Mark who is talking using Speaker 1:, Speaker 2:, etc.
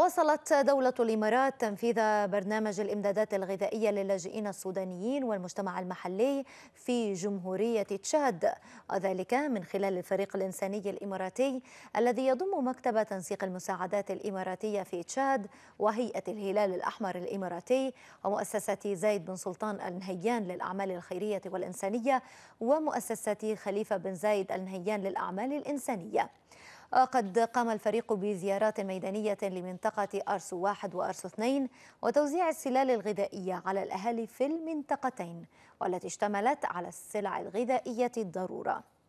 Speaker 1: واصلت دولة الإمارات تنفيذ برنامج الإمدادات الغذائية للاجئين السودانيين والمجتمع المحلي في جمهورية تشاد وذلك من خلال الفريق الإنساني الإماراتي الذي يضم مكتب تنسيق المساعدات الإماراتية في تشاد وهيئة الهلال الأحمر الإماراتي ومؤسسة زايد بن سلطان النهيان للأعمال الخيرية والإنسانية ومؤسسة خليفة بن زايد النهيان للأعمال الإنسانية قد قام الفريق بزيارات ميدانية لمنطقة أرسو واحد وأرسو اثنين وتوزيع السلال الغذائية على الأهالي في المنطقتين والتي اشتملت على السلع الغذائية الضرورة